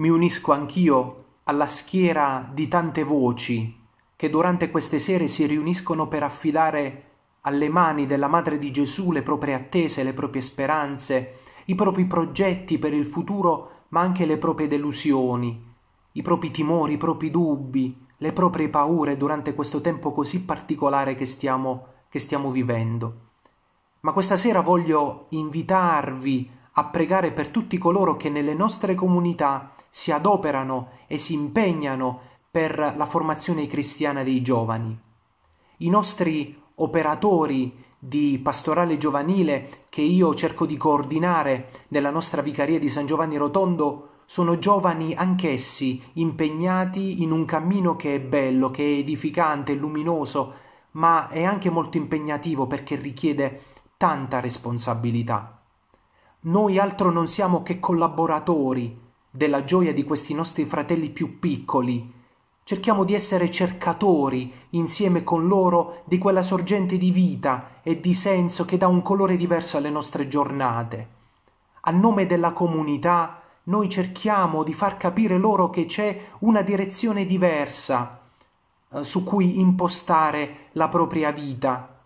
mi unisco anch'io alla schiera di tante voci che durante queste sere si riuniscono per affidare alle mani della Madre di Gesù le proprie attese, le proprie speranze, i propri progetti per il futuro, ma anche le proprie delusioni, i propri timori, i propri dubbi, le proprie paure durante questo tempo così particolare che stiamo, che stiamo vivendo. Ma questa sera voglio invitarvi a pregare per tutti coloro che nelle nostre comunità si adoperano e si impegnano per la formazione cristiana dei giovani. I nostri operatori di pastorale giovanile che io cerco di coordinare nella nostra vicaria di San Giovanni Rotondo sono giovani anch'essi impegnati in un cammino che è bello, che è edificante, luminoso, ma è anche molto impegnativo perché richiede tanta responsabilità. Noi altro non siamo che collaboratori della gioia di questi nostri fratelli più piccoli. Cerchiamo di essere cercatori insieme con loro di quella sorgente di vita e di senso che dà un colore diverso alle nostre giornate. A nome della comunità, noi cerchiamo di far capire loro che c'è una direzione diversa eh, su cui impostare la propria vita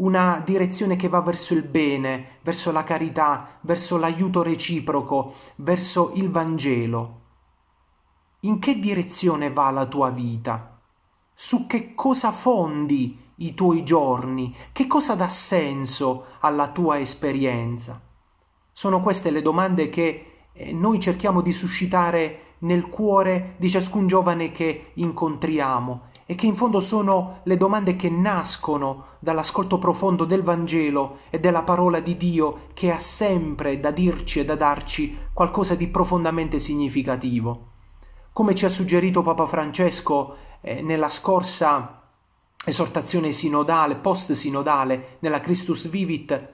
una direzione che va verso il bene, verso la carità, verso l'aiuto reciproco, verso il Vangelo. In che direzione va la tua vita? Su che cosa fondi i tuoi giorni? Che cosa dà senso alla tua esperienza? Sono queste le domande che eh, noi cerchiamo di suscitare nel cuore di ciascun giovane che incontriamo e che in fondo sono le domande che nascono dall'ascolto profondo del Vangelo e della parola di Dio che ha sempre da dirci e da darci qualcosa di profondamente significativo. Come ci ha suggerito Papa Francesco eh, nella scorsa esortazione sinodale, post-sinodale, nella Christus Vivit,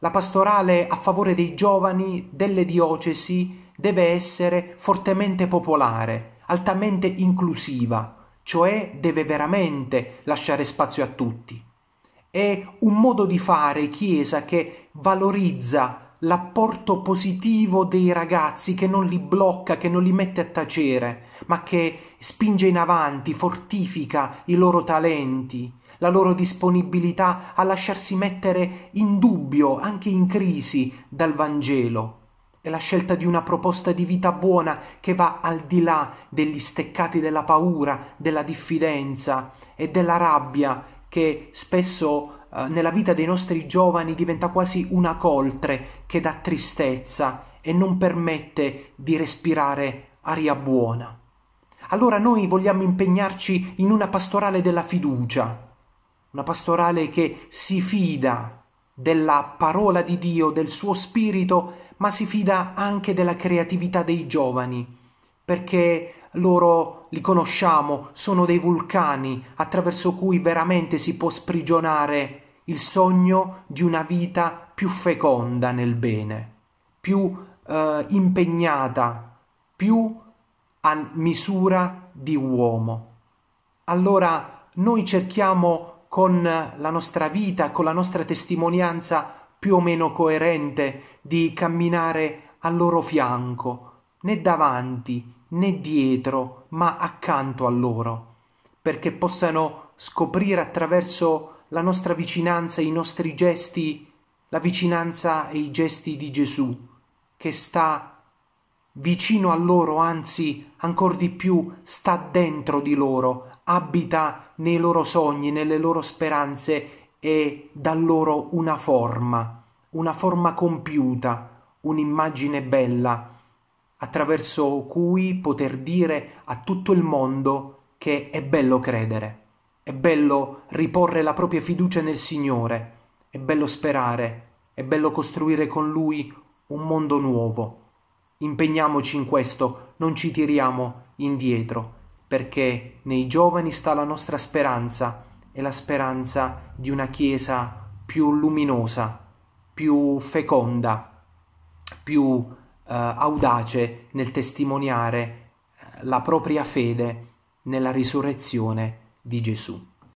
la pastorale a favore dei giovani, delle diocesi, deve essere fortemente popolare, altamente inclusiva, cioè deve veramente lasciare spazio a tutti. È un modo di fare Chiesa che valorizza l'apporto positivo dei ragazzi, che non li blocca, che non li mette a tacere, ma che spinge in avanti, fortifica i loro talenti, la loro disponibilità a lasciarsi mettere in dubbio, anche in crisi, dal Vangelo è la scelta di una proposta di vita buona che va al di là degli steccati della paura, della diffidenza e della rabbia che spesso eh, nella vita dei nostri giovani diventa quasi una coltre che dà tristezza e non permette di respirare aria buona. Allora noi vogliamo impegnarci in una pastorale della fiducia, una pastorale che si fida della parola di Dio, del suo spirito ma si fida anche della creatività dei giovani, perché loro li conosciamo, sono dei vulcani attraverso cui veramente si può sprigionare il sogno di una vita più feconda nel bene, più eh, impegnata, più a misura di uomo. Allora noi cerchiamo con la nostra vita, con la nostra testimonianza più o meno coerente, di camminare al loro fianco, né davanti né dietro, ma accanto a loro, perché possano scoprire attraverso la nostra vicinanza, e i nostri gesti, la vicinanza e i gesti di Gesù, che sta vicino a loro, anzi ancor di più sta dentro di loro, abita nei loro sogni, nelle loro speranze e dà loro una forma una forma compiuta, un'immagine bella, attraverso cui poter dire a tutto il mondo che è bello credere, è bello riporre la propria fiducia nel Signore, è bello sperare, è bello costruire con Lui un mondo nuovo. Impegniamoci in questo, non ci tiriamo indietro, perché nei giovani sta la nostra speranza e la speranza di una Chiesa più luminosa più feconda, più eh, audace nel testimoniare eh, la propria fede nella risurrezione di Gesù.